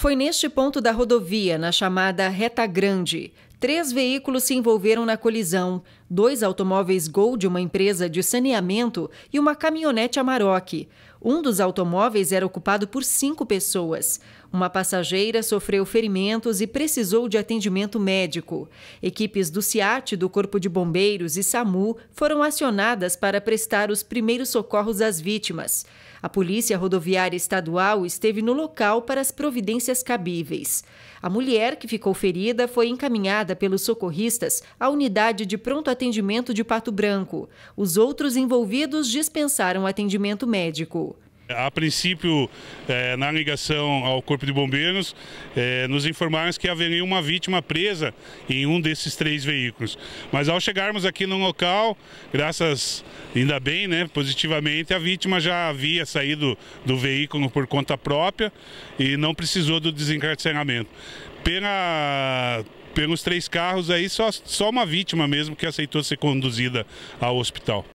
Foi neste ponto da rodovia, na chamada Reta Grande. Três veículos se envolveram na colisão dois automóveis Gol de uma empresa de saneamento e uma caminhonete Amarok. Um dos automóveis era ocupado por cinco pessoas. Uma passageira sofreu ferimentos e precisou de atendimento médico. Equipes do CIAT, do Corpo de Bombeiros e SAMU foram acionadas para prestar os primeiros socorros às vítimas. A Polícia Rodoviária Estadual esteve no local para as providências cabíveis. A mulher que ficou ferida foi encaminhada pelos socorristas à unidade de pronto atendimento atendimento de Pato Branco. Os outros envolvidos dispensaram atendimento médico. A princípio, eh, na ligação ao Corpo de Bombeiros, eh, nos informaram que haveria uma vítima presa em um desses três veículos. Mas ao chegarmos aqui no local, graças, ainda bem, né, positivamente, a vítima já havia saído do veículo por conta própria e não precisou do desencarceramento. Pela pegam os três carros aí, só, só uma vítima mesmo que aceitou ser conduzida ao hospital.